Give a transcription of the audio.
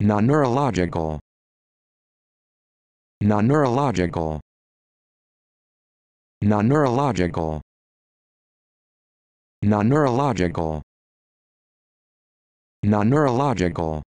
non-neurological non-neurological non-neurological non-neurological non-neurological